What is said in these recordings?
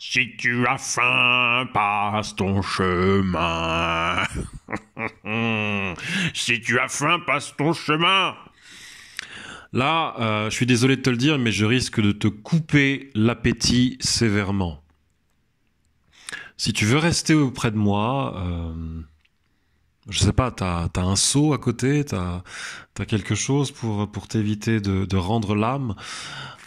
Si tu as faim, passe ton chemin. si tu as faim, passe ton chemin. Là, euh, je suis désolé de te le dire, mais je risque de te couper l'appétit sévèrement. Si tu veux rester auprès de moi, euh, je sais pas, t'as as un seau à côté, t'as as quelque chose pour pour t'éviter de, rendre l'âme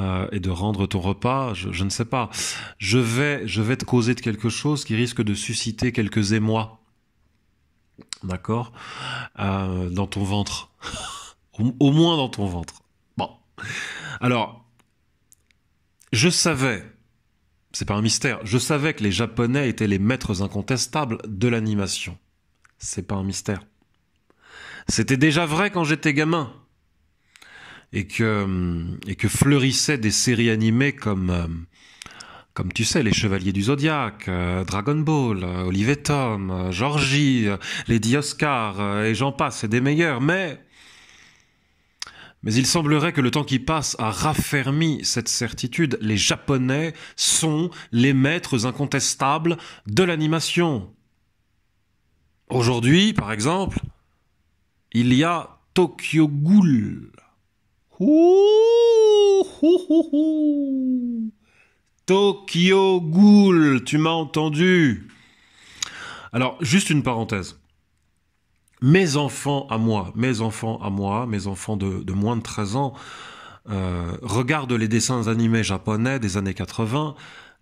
euh, et de rendre ton repas. Je, ne sais pas. Je vais je vais te causer de quelque chose qui risque de susciter quelques émois, d'accord, euh, dans ton ventre, au, au moins dans ton ventre. Bon, alors je savais c'est pas un mystère. Je savais que les Japonais étaient les maîtres incontestables de l'animation c'est pas un mystère. C'était déjà vrai quand j'étais gamin et que, euh, et que fleurissaient des séries animées comme, euh, comme tu sais, Les Chevaliers du Zodiaque, euh, Dragon Ball, Oliver Tom, Georgie, Lady Oscar, et j'en passe, et des meilleurs, mais. Mais il semblerait que le temps qui passe a raffermi cette certitude. Les Japonais sont les maîtres incontestables de l'animation. Aujourd'hui, par exemple, il y a Tokyo Ghoul. Tokyo Ghoul, tu m'as entendu. Alors, juste une parenthèse. Mes enfants à moi, mes enfants à moi, mes enfants de, moins de 13 ans, euh, regardent les dessins animés japonais des années 80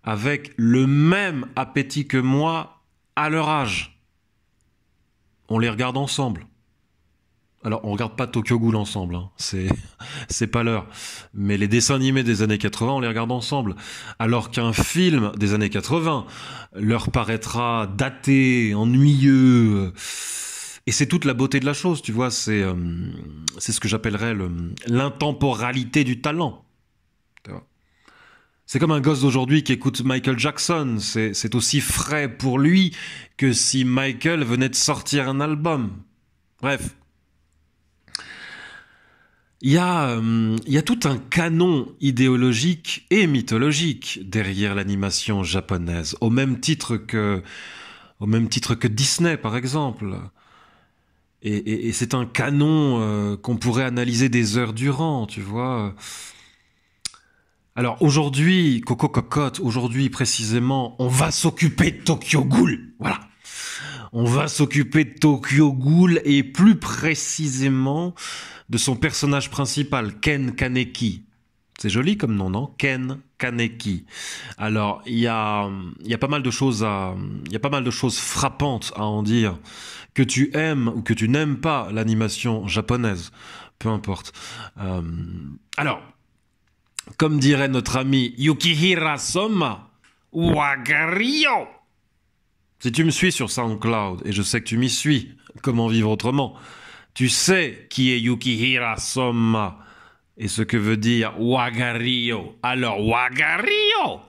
avec le même appétit que moi à leur âge on les regarde ensemble. Alors, on regarde pas Tokyo Ghoul ensemble, hein. c'est c'est pas l'heure. Mais les dessins animés des années 80, on les regarde ensemble. Alors qu'un film des années 80 leur paraîtra daté, ennuyeux. Euh, et c'est toute la beauté de la chose, tu vois. C'est euh, c'est ce que j'appellerais l'intemporalité du talent. Tu vois c'est comme un gosse d'aujourd'hui qui écoute Michael Jackson, c'est aussi frais pour lui que si Michael venait de sortir un album. Bref. Il y, a, euh, y a tout un canon idéologique et mythologique derrière l'animation japonaise, au même titre que, au même titre que Disney, par exemple. Et, c'est un canon euh, qu'on pourrait analyser des heures durant, tu vois. Alors aujourd'hui, Coco Cocotte, aujourd'hui précisément, on va s'occuper de Tokyo Ghoul. Voilà. On va s'occuper de Tokyo Ghoul et plus précisément de son personnage principal, Ken Kaneki. C'est joli comme nom, non Ken Kaneki. Alors, il y a, y a pas mal de choses à, y a pas mal de choses frappantes à en dire. Que tu aimes ou que tu n'aimes pas l'animation japonaise, peu importe. Euh, alors, comme dirait notre ami Yukihira Soma, Wagario Si tu me suis sur SoundCloud, et je sais que tu m'y suis, comment vivre autrement Tu sais qui est Yukihira Soma et ce que veut dire Wagario. Alors, Wagario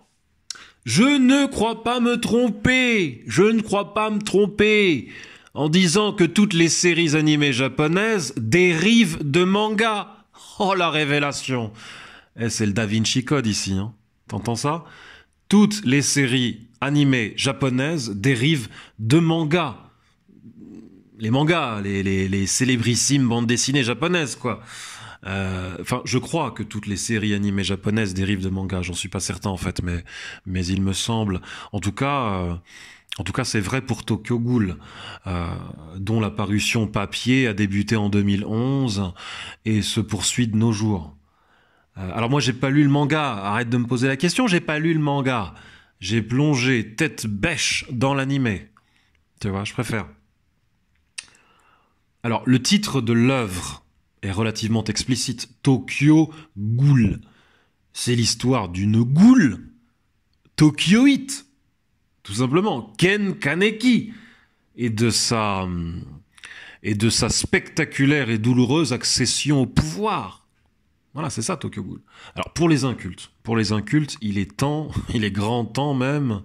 Je ne crois pas me tromper Je ne crois pas me tromper en disant que toutes les séries animées japonaises dérivent de mangas. Oh la révélation eh, c'est le Da Vinci Code ici. Hein. T'entends ça Toutes les séries animées japonaises dérivent de mangas. Les mangas, les, célébrissimes bandes dessinées japonaises, quoi. Euh, enfin, je crois que toutes les séries animées japonaises dérivent de mangas. J'en suis pas certain en fait, mais mais il me semble. En tout cas, euh, en tout cas, c'est vrai pour Tokyo Ghoul, euh, dont la parution papier a débuté en 2011 et se poursuit de nos jours. Euh, alors moi j'ai pas lu le manga, arrête de me poser la question, j'ai pas lu le manga. J'ai plongé tête bêche dans l'animé. Tu vois, je préfère. Alors le titre de l'œuvre est relativement explicite, Tokyo Ghoul. C'est l'histoire d'une goule tokyoïte. Tout simplement, Ken Kaneki et de sa et de sa spectaculaire et douloureuse accession au pouvoir. Voilà, c'est ça Tokyo Ghoul. Alors pour les incultes, pour les incultes, il est temps, il est grand temps même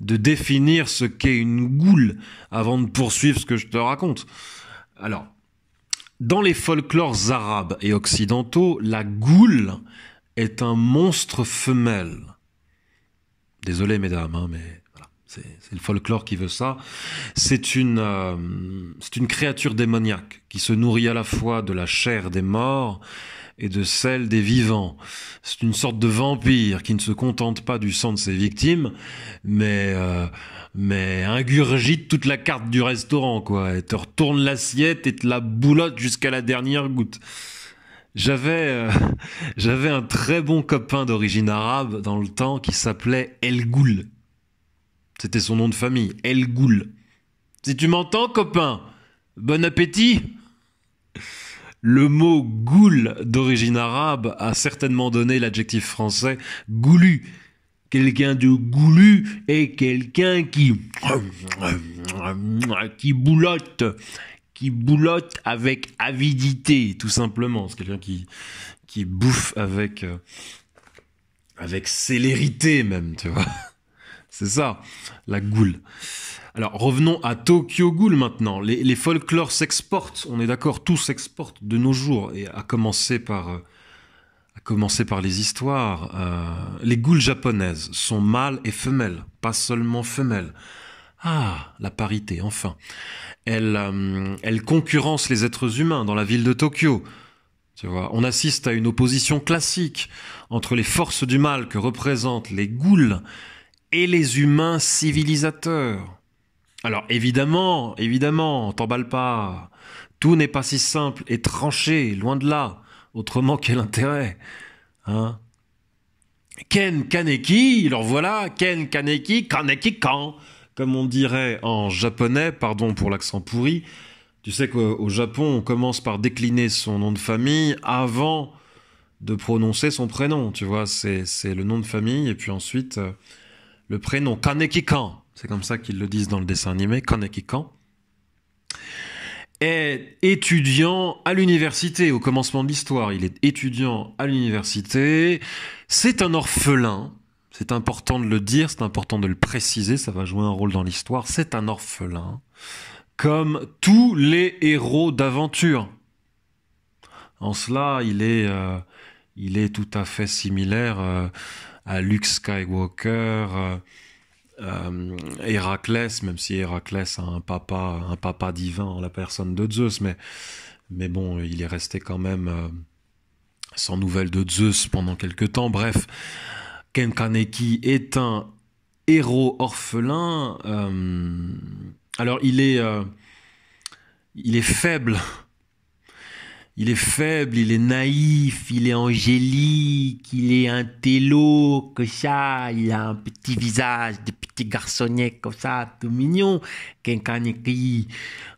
de définir ce qu'est une goule avant de poursuivre ce que je te raconte. Alors, dans les folklores arabes et occidentaux, la goule est un monstre femelle. Désolé mesdames, hein, mais voilà, c'est le folklore qui veut ça. C'est une, euh, c'est une créature démoniaque qui se nourrit à la fois de la chair des morts, et de celle des vivants. C'est une sorte de vampire qui ne se contente pas du sang de ses victimes, mais, euh, mais ingurgite toute la carte du restaurant, quoi, et te retourne l'assiette et te la boulotte jusqu'à la dernière goutte. Euh, j'avais, un très bon copain d'origine arabe dans le temps qui s'appelait El Ghoul. C'était son nom de famille, El Ghoul. Si tu m'entends, copain, bon appétit! Le mot goule d'origine arabe a certainement donné l'adjectif français goulu. Quelqu'un de goulu est quelqu'un qui qui boulotte, qui boulotte avec avidité, tout simplement. C'est quelqu'un qui qui bouffe avec euh, avec célérité même, tu vois. C'est ça, la goule. Alors revenons à Tokyo Ghoul maintenant. Les, les folklores s'exportent, on est d'accord, tout s'exporte de nos jours, et à commencer par, euh, par les histoires. Euh, les ghouls japonaises sont mâles et femelles, pas seulement femelles. Ah, la parité, enfin. Euh, elles, concurrencent les êtres humains dans la ville de Tokyo. Tu vois, on assiste à une opposition classique entre les forces du mal que représentent les ghouls et les humains civilisateurs. Alors évidemment, évidemment, t'emballe pas. Tout n'est pas si simple et tranché, loin de là. Autrement, quel intérêt hein Ken Kaneki, alors voilà, Ken Kaneki, Kaneki Kan, comme on dirait en japonais, pardon pour l'accent pourri. Tu sais qu'au Japon, on commence par décliner son nom de famille avant de prononcer son prénom, tu vois, c'est le nom de famille et puis ensuite euh, le prénom Kaneki Kan c'est comme ça qu'ils le disent dans le dessin animé, Kan, est étudiant à l'université au commencement de l'histoire. Il est étudiant à l'université. C'est un orphelin. C'est important de le dire, c'est important de le préciser, ça va jouer un rôle dans l'histoire. C'est un orphelin, comme tous les héros d'aventure. En cela, il est, euh, il est tout à fait similaire euh, à Luke Skywalker. Euh, euh, Héraclès, même si Héraclès a un papa, un papa divin en la personne de Zeus, mais, mais bon, il est resté quand même euh, sans nouvelles de Zeus pendant quelque temps. Bref, Ken Kaneki est un héros orphelin. Euh, alors, il est, il est faible il est faible, il est naïf, il est angélique, il est un télo, que ça, il a un petit visage de petit garçonnet comme ça, tout mignon,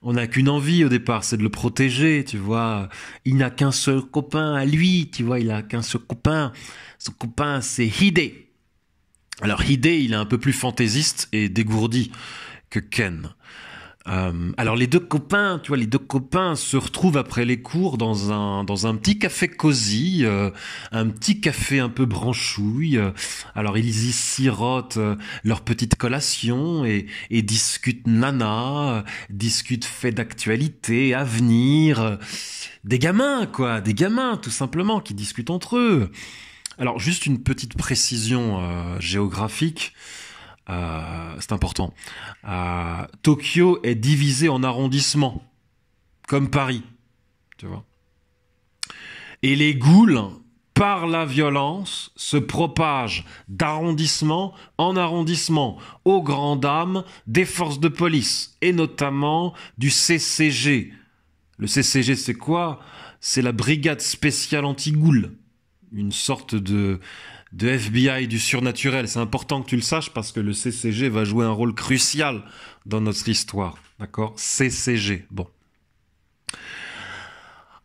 On n'a qu'une envie au départ, c'est de le protéger, tu vois. Il n'a qu'un seul copain à lui, tu vois, il a qu'un seul copain. Son copain, c'est Hide. Alors Hide, il est un peu plus fantaisiste et dégourdi que Ken. Euh, alors les deux copains, tu vois, les deux copains se retrouvent après les cours dans un dans un petit café cosy, euh, un petit café un peu branchouille. Euh, alors ils y sirotent leur petite collation et, et discutent nana, discutent fait d'actualité, avenir, des gamins quoi, des gamins tout simplement qui discutent entre eux. Alors juste une petite précision géographique. Euh, c'est important. Euh, Tokyo est divisé en arrondissements, comme Paris. Tu vois. Et les goules, par la violence, se propagent d'arrondissement en arrondissement, aux grandes dames des forces de police, et notamment du CCG. Le CCG, c'est quoi C'est la brigade spéciale anti-goule. Une sorte de, de FBI, du surnaturel. C'est important que tu le saches parce que le CCG va jouer un rôle crucial dans notre histoire. D'accord CCG. Bon.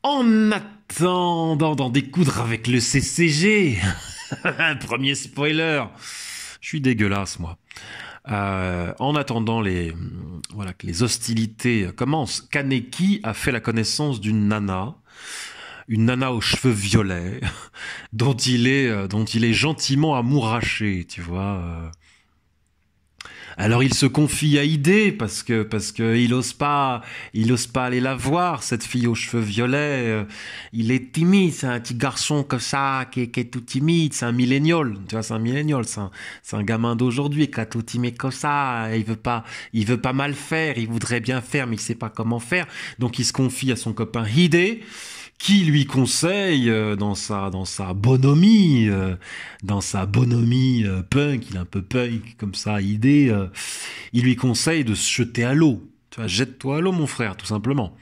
En attendant d'en découdre avec le CCG, premier spoiler, je suis dégueulasse moi. Euh, en attendant les, voilà, que les hostilités commencent, Kaneki a fait la connaissance d'une nana une nana aux cheveux violets, dont il est, euh, dont il est gentiment amouraché, tu vois. Euh. Alors il se confie à Idée parce que parce que il ose pas il ose pas aller la voir cette fille aux cheveux violets. Euh. Il est timide, c'est un petit garçon comme ça qui est, tout timide, c'est un millénial, tu vois, c'est un millénial, c'est un, gamin d'aujourd'hui qui a tout timide comme ça. Il veut pas il veut pas mal faire, il voudrait bien faire mais il sait pas comment faire. Donc il se confie à son copain Idée qui lui conseille euh, dans sa dans sa bonhomie, euh, dans sa bonhomie euh, punk, il est un peu punk comme ça, idée, il lui conseille de se jeter à l'eau. Tu vois, jette-toi à l'eau, mon frère, tout simplement.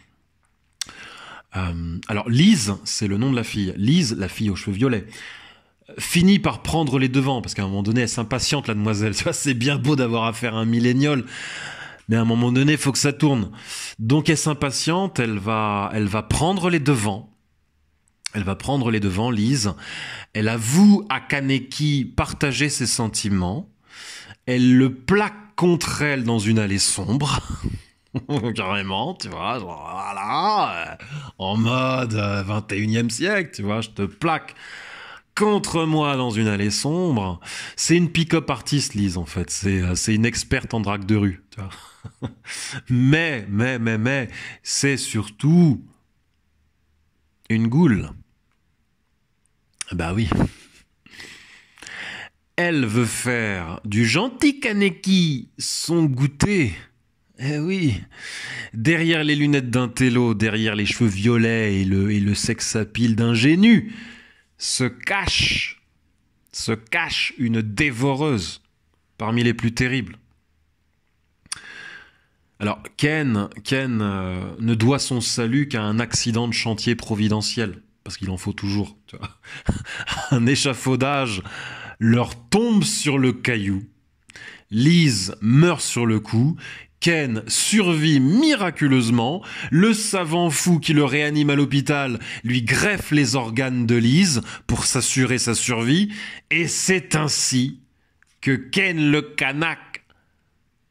alors Lise, c'est le nom de la fille. Lise, la fille aux cheveux violets finit par prendre les devants parce qu'à un moment donné elle s'impatiente la demoiselle c'est bien beau d'avoir affaire à un millénial mais à un moment donné, il faut que ça tourne. Donc elle s'impatiente, elle va, elle va prendre les devants. Elle va prendre les devants, Lise. Elle avoue à Kaneki partager ses sentiments. Elle le plaque contre elle dans une allée sombre. Carrément, tu vois, voilà, en mode 21e euh, siècle, tu vois, je te plaque contre moi dans une allée sombre. C'est une pick-up artiste, Lise, en fait. C'est euh, une experte en drague de rue, tu vois. mais, mais, mais, mais, c'est surtout une goule. Bah oui. Elle veut faire du gentil Kaneki son goûter. Eh oui. Derrière les lunettes d'un télo, derrière les cheveux violets et le, et le sexe à se cache, se cache une dévoreuse parmi les plus terribles. Alors, Ken, euh, ne doit son salut qu'à un accident de chantier providentiel, parce qu'il en faut toujours. Tu vois. un échafaudage leur tombe sur le caillou. Lise meurt sur le coup. Ken survit miraculeusement. Le savant fou qui le réanime à l'hôpital lui greffe les organes de Lise pour s'assurer sa survie. Et c'est ainsi que Ken le Kanak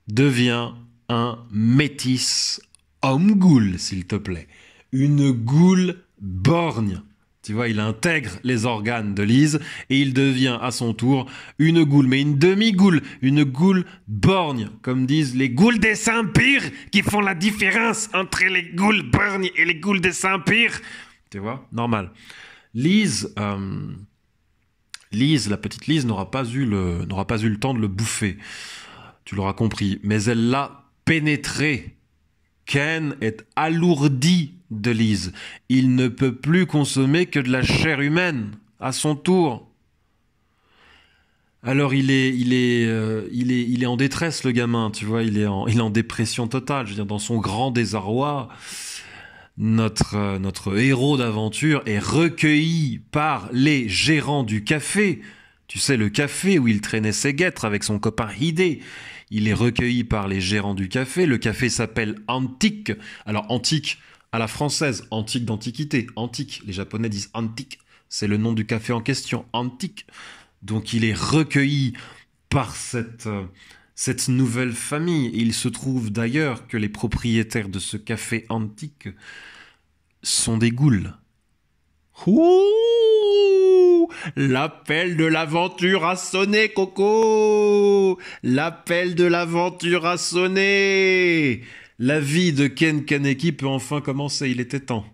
devient un métis homme goule, s'il te plaît. Une goule borgne. Tu vois, il intègre les organes de Lise et il devient à son tour une goule, mais une demi-goule, une goule borgne, comme disent les goules des Saint-Pires qui font la différence entre les goules borgnes et les goules des Saint-Pires. Tu vois, normal. Lise, euh, Lise, la petite Lise n'aura pas eu n'aura pas eu le temps de le bouffer. Tu l'auras compris, mais elle l'a pénétré. Ken est alourdi de Lise. Il ne peut plus consommer que de la chair humaine, à son tour. Alors il est, il est, euh, il est, il est en détresse, le gamin, tu vois, il est en, il en dépression totale. Je dans son grand désarroi, notre, euh, notre héros d'aventure est recueilli par les gérants du café. Tu sais, le café où il traînait ses guêtres avec son copain Hidé. Il est recueilli par les gérants du café. Le café s'appelle Antique. Alors Antique à la française, Antique d'antiquité, Antique. Les Japonais disent Antique. C'est le nom du café en question, Antique. Donc il est recueilli par cette, euh, cette nouvelle famille. il se trouve d'ailleurs que les propriétaires de ce café antique sont des goules. L'appel de l'aventure a sonné, Coco L'appel de l'aventure a sonné La vie de Ken Kaneki peut enfin commencer, il était temps.